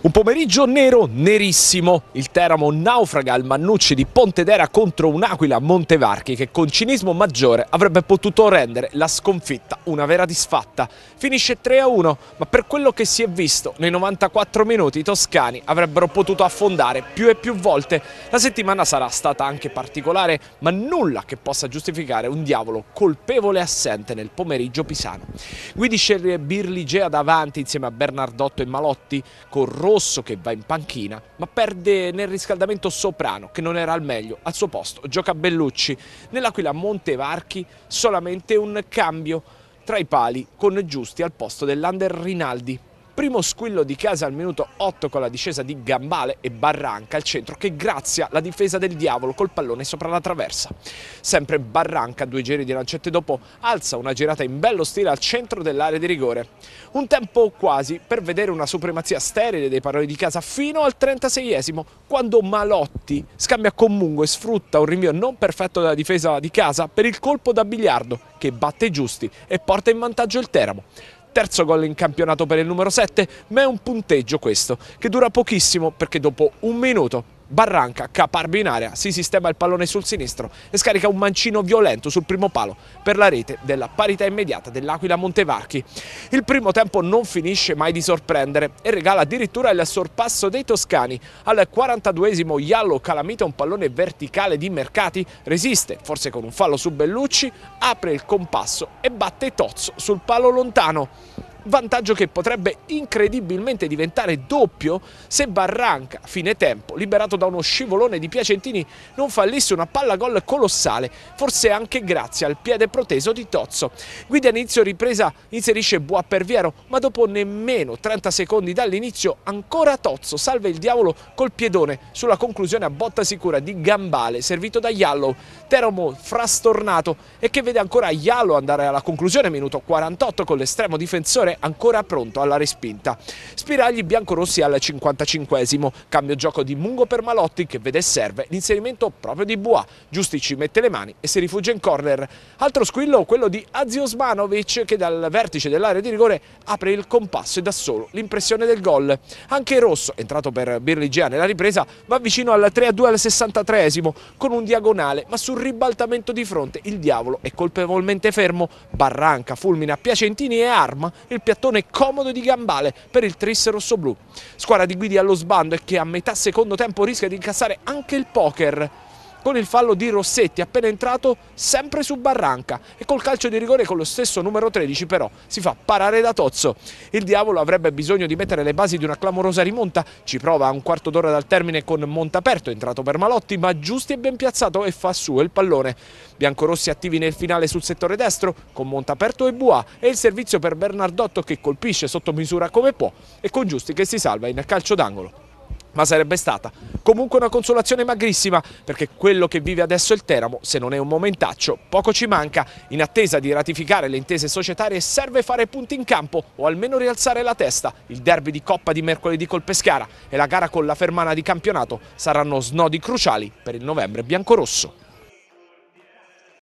Un pomeriggio nero, nerissimo. Il Teramo naufraga al Mannucci di Pontedera contro un'Aquila Montevarchi che con cinismo maggiore avrebbe potuto rendere la sconfitta una vera disfatta. Finisce 3-1, ma per quello che si è visto, nei 94 minuti i toscani avrebbero potuto affondare più e più volte. La settimana sarà stata anche particolare, ma nulla che possa giustificare un diavolo colpevole assente nel pomeriggio pisano. Guidi sceglie Birligea davanti insieme a Bernardotto e Malotti con Rosso che va in panchina, ma perde nel riscaldamento Soprano che non era al meglio, al suo posto gioca Bellucci, nell'Aquila Montevarchi solamente un cambio tra i pali con Giusti al posto dell'Ander Rinaldi. Primo squillo di casa al minuto 8 con la discesa di Gambale e Barranca al centro che grazia la difesa del diavolo col pallone sopra la traversa. Sempre Barranca, due giri di lancette dopo, alza una girata in bello stile al centro dell'area di rigore. Un tempo quasi per vedere una supremazia sterile dei paroli di casa fino al 36esimo quando Malotti scambia con Mungo e sfrutta un rinvio non perfetto della difesa di casa per il colpo da biliardo che batte giusti e porta in vantaggio il Teramo terzo gol in campionato per il numero 7, ma è un punteggio questo, che dura pochissimo perché dopo un minuto Barranca, caparbio in area, si sistema il pallone sul sinistro e scarica un mancino violento sul primo palo per la rete della parità immediata dell'Aquila Montevarchi. Il primo tempo non finisce mai di sorprendere e regala addirittura il sorpasso dei toscani. Al 42esimo Iallo calamita un pallone verticale di Mercati, resiste, forse con un fallo su Bellucci, apre il compasso e batte Tozzo sul palo lontano vantaggio che potrebbe incredibilmente diventare doppio se Barranca, fine tempo, liberato da uno scivolone di Piacentini, non fallisse una palla gol colossale, forse anche grazie al piede proteso di Tozzo. Guida inizio ripresa inserisce Boa Viero, ma dopo nemmeno 30 secondi dall'inizio ancora Tozzo salva il diavolo col piedone sulla conclusione a botta sicura di Gambale, servito da Yallow, Teramo frastornato e che vede ancora Yallow andare alla conclusione, minuto 48 con l'estremo difensore ancora pronto alla respinta. Spiragli biancorossi al 55esimo, cambio gioco di Mungo per Malotti che vede serve l'inserimento proprio di Bois. Giusti ci mette le mani e si rifugia in corner. Altro squillo quello di Azio Osmanovic che dal vertice dell'area di rigore apre il compasso e da solo l'impressione del gol. Anche Rosso, entrato per Birligia nella ripresa, va vicino al 3-2 al 63esimo con un diagonale ma sul ribaltamento di fronte il diavolo è colpevolmente fermo. Barranca fulmina Piacentini e arma il piattone comodo di Gambale per il Tris rossoblù. Squadra di guidi allo sbando e che a metà secondo tempo rischia di incassare anche il poker con il fallo di Rossetti appena entrato sempre su Barranca e col calcio di rigore con lo stesso numero 13 però si fa parare da Tozzo. Il diavolo avrebbe bisogno di mettere le basi di una clamorosa rimonta, ci prova a un quarto d'ora dal termine con Montaperto entrato per Malotti ma Giusti è ben piazzato e fa su il pallone. Biancorossi attivi nel finale sul settore destro con Montaperto e Bois e il servizio per Bernardotto che colpisce sotto misura come può e con Giusti che si salva in calcio d'angolo ma sarebbe stata comunque una consolazione magrissima perché quello che vive adesso il Teramo, se non è un momentaccio, poco ci manca. In attesa di ratificare le intese societarie serve fare punti in campo o almeno rialzare la testa. Il derby di Coppa di mercoledì col Pescara e la gara con la Fermana di campionato saranno snodi cruciali per il novembre biancorosso.